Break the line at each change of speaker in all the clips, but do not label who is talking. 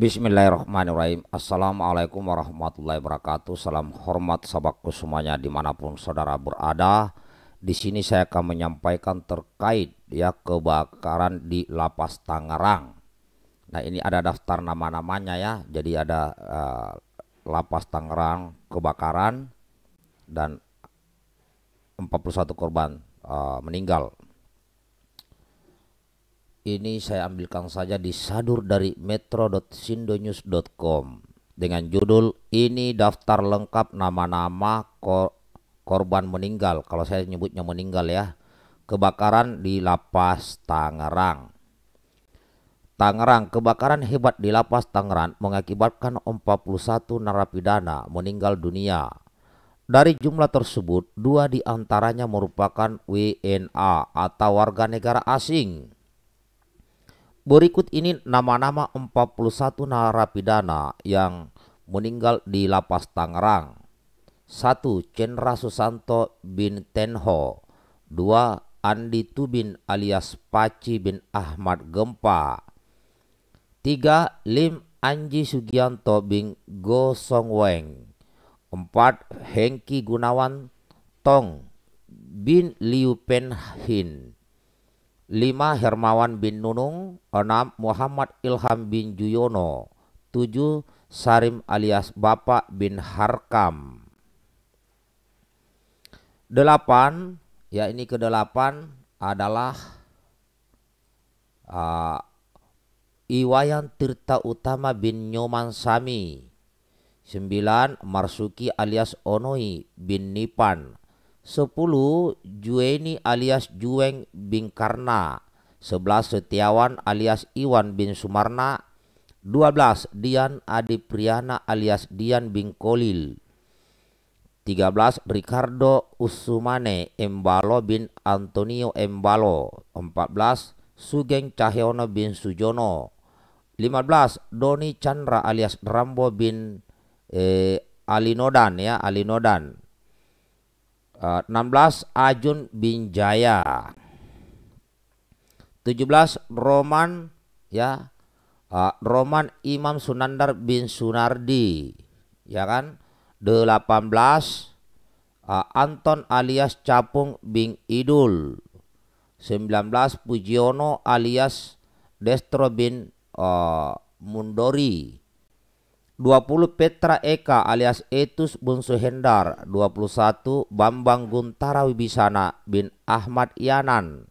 Bismillahirrahmanirrahim Assalamualaikum warahmatullahi wabarakatuh Salam hormat sahabatku semuanya dimanapun saudara berada Di sini saya akan menyampaikan terkait ya kebakaran di Lapas Tangerang Nah ini ada daftar nama-namanya ya Jadi ada uh, Lapas Tangerang kebakaran Dan 41 korban uh, meninggal ini saya ambilkan saja di sadur dari metro.sindonews.com dengan judul ini daftar lengkap nama-nama kor korban meninggal. Kalau saya nyebutnya meninggal ya. Kebakaran di Lapas Tangerang. Tangerang, kebakaran hebat di Lapas Tangerang mengakibatkan 41 narapidana meninggal dunia. Dari jumlah tersebut, dua diantaranya merupakan WNA atau warga negara asing. Berikut ini nama-nama 41 narapidana yang meninggal di Lapas Tangerang. 1. Chandra Susanto bin Tenho 2. Andi Tubin alias Paci bin Ahmad Gempa 3. Lim Anji Sugianto bin Go Weng 4. Hengki Gunawan Tong bin Liu Penhin 5. Hermawan bin Nunung 6. Muhammad Ilham bin Juyono 7. Sarim alias Bapak bin Harkam 8. Ya ini ke 8 adalah uh, Iwayan Tirta Utama bin Nyoman Sami 9. Marsuki alias Onoi bin Nipan 10 Jueni alias Jueng bin Karna 11 Setiawan alias Iwan bin Sumarna 12 Dian Adi Priyana alias Dian bin Kolil 13 Ricardo Usumane Embalo bin Antonio Embalo 14 Sugeng Cahyono bin Sujono 15 Doni Chandra alias Rambo bin eh, Alinodan ya Alinodan 16 eh, Ajun bin Jaya. 17 Roman ya uh, Roman Imam Sunandar bin Sunardi ya kan 18 uh, eh, Anton alias Capung bin Idul 19 Pujiono alias Destro bin uh, Mundori 20 Petra Eka alias Etus dua puluh 21 Bambang Guntara Wibisana bin Ahmad Yanan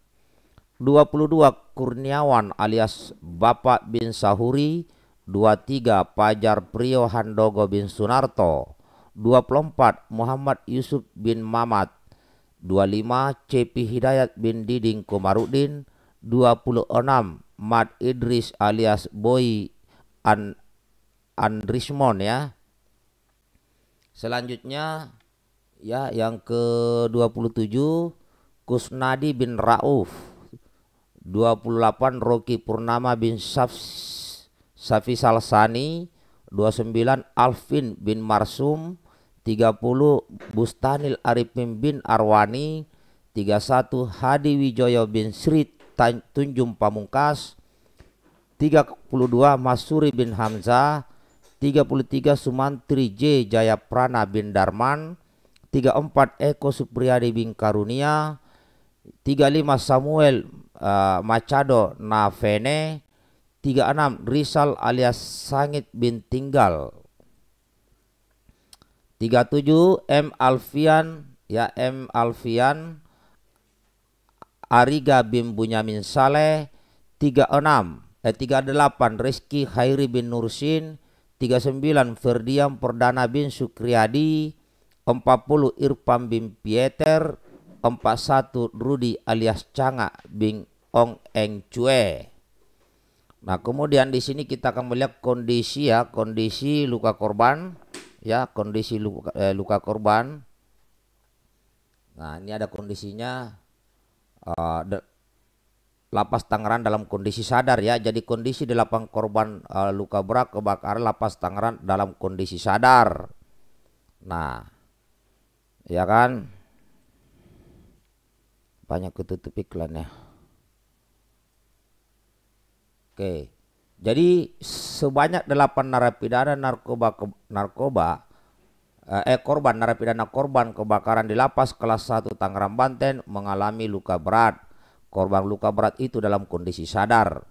22 Kurniawan alias Bapak bin Sahuri 23 Pajar Priyo Handogo bin Sunarto 24 Muhammad Yusuf bin Mamat 25 Cepi Hidayat bin Diding Komarudin 26 Mat Idris alias Boy An Andrismon ya. Selanjutnya ya yang ke-27 Kusnadi bin Rauf. 28 Roki Purnama bin Saf Safi Salsani, 29 Alvin bin Marsum, 30 Bustanil Arifin bin Arwani, 31 Hadi Wijoyo bin Sri Tunjung Pamungkas, 32 Masuri bin Hamzah, 33 Sumantri J Jayaprana bin Darman 34 Eko Supriyadi bin Karunia 35 Samuel uh, Machado Navene 36 Rizal alias Sangit bin Tinggal 37 M Alfian ya M Alfian Ariga bin Bunyamin Saleh 36 eh 38 Rizki Khairi bin Nursin 39 Ferdian Perdana bin Sukriadi 40 Irfan bin Pieter 41 Rudi alias Canga bin Ong Eng Chue Nah kemudian di sini kita akan melihat kondisi ya kondisi luka korban ya kondisi luka, eh, luka korban Nah ini ada kondisinya uh, Lapas Tangerang dalam kondisi sadar ya. Jadi kondisi delapan korban uh, luka berat kebakaran Lapas Tangerang dalam kondisi sadar. Nah, ya kan? Banyak ketutup iklan ya. Oke. Jadi sebanyak 8 narapidana narkoba narkoba eh, eh korban narapidana korban kebakaran di lapas kelas 1 Tangerang Banten mengalami luka berat Korban luka berat itu dalam kondisi sadar.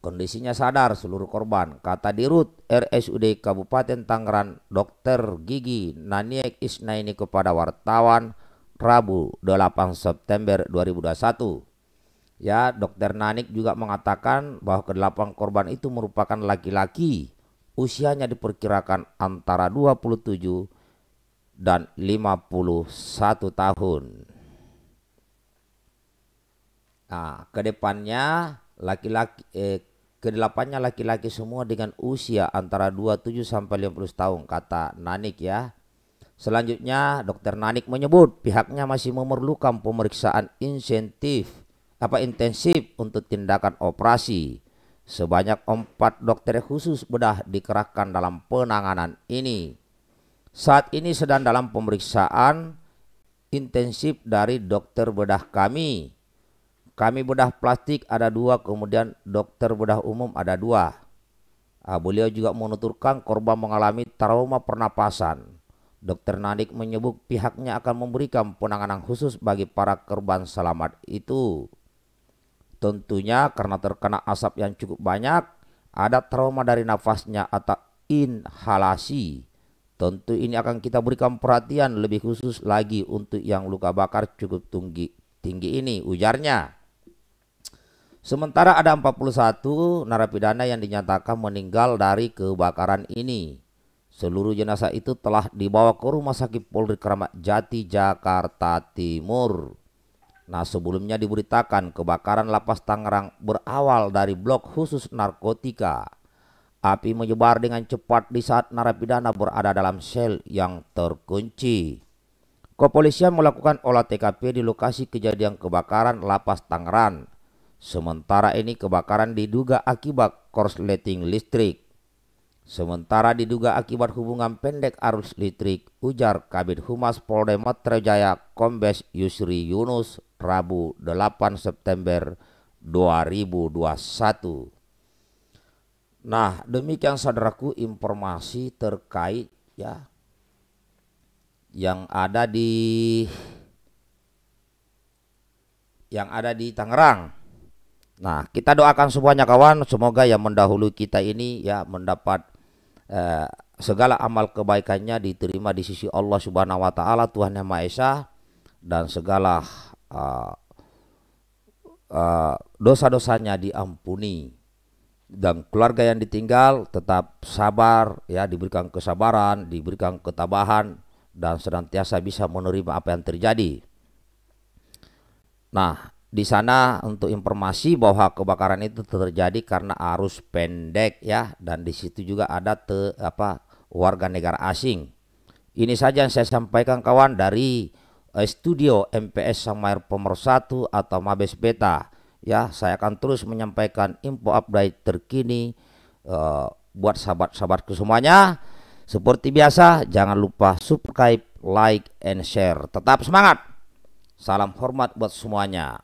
Kondisinya sadar seluruh korban. Kata Dirut RSUD Kabupaten Tangerang, Dr. Gigi Naniek Isnaini kepada wartawan Rabu 8 September 2021. Ya, Dokter Nanik juga mengatakan bahwa kedelapan korban itu merupakan laki-laki. Usianya diperkirakan antara 27 dan 51 tahun. Nah, kedepannya laki-laki eh, kedelapannya laki-laki semua dengan usia antara 27 sampai 50 tahun kata Nanik ya. Selanjutnya dokter Nanik menyebut pihaknya masih memerlukan pemeriksaan insentif apa intensif untuk tindakan operasi. Sebanyak empat dokter khusus bedah dikerahkan dalam penanganan ini. Saat ini sedang dalam pemeriksaan intensif dari dokter bedah kami kami bedah plastik ada dua, kemudian dokter bedah umum ada dua. Uh, beliau juga menuturkan korban mengalami trauma pernapasan. Dokter Nadik menyebut pihaknya akan memberikan penanganan khusus bagi para korban selamat itu. Tentunya karena terkena asap yang cukup banyak, ada trauma dari nafasnya atau inhalasi. Tentu ini akan kita berikan perhatian lebih khusus lagi untuk yang luka bakar cukup tinggi, tinggi ini ujarnya. Sementara ada 41 narapidana yang dinyatakan meninggal dari kebakaran ini. Seluruh jenazah itu telah dibawa ke Rumah Sakit Polri Kramat Jati, Jakarta Timur. Nah sebelumnya diberitakan kebakaran lapas Tangerang berawal dari blok khusus narkotika. Api menyebar dengan cepat di saat narapidana berada dalam sel yang terkunci. Kepolisian melakukan olah TKP di lokasi kejadian kebakaran lapas Tangerang Sementara ini kebakaran diduga akibat korsleting listrik. Sementara diduga akibat hubungan pendek arus listrik, ujar Kabit Humas Polda Metro Jaya Kombes Yusri Yunus Rabu 8 September 2021. Nah, demikian saudaraku informasi terkait ya yang ada di yang ada di Tangerang. Nah, kita doakan semuanya kawan, semoga yang mendahului kita ini ya mendapat eh, segala amal kebaikannya diterima di sisi Allah Subhanahu wa taala Tuhan Yang Maha Esa dan segala uh, uh, dosa-dosanya diampuni dan keluarga yang ditinggal tetap sabar ya diberikan kesabaran, diberikan ketabahan dan senantiasa bisa menerima apa yang terjadi. Nah, di sana untuk informasi bahwa kebakaran itu terjadi karena arus pendek ya dan di situ juga ada te, apa warga negara asing. Ini saja yang saya sampaikan kawan dari eh, studio MPS samair Pemersatu atau Mabes Beta. Ya, saya akan terus menyampaikan info update terkini eh, buat sahabat-sahabatku semuanya. Seperti biasa, jangan lupa subscribe, like, and share. Tetap semangat. Salam hormat buat semuanya.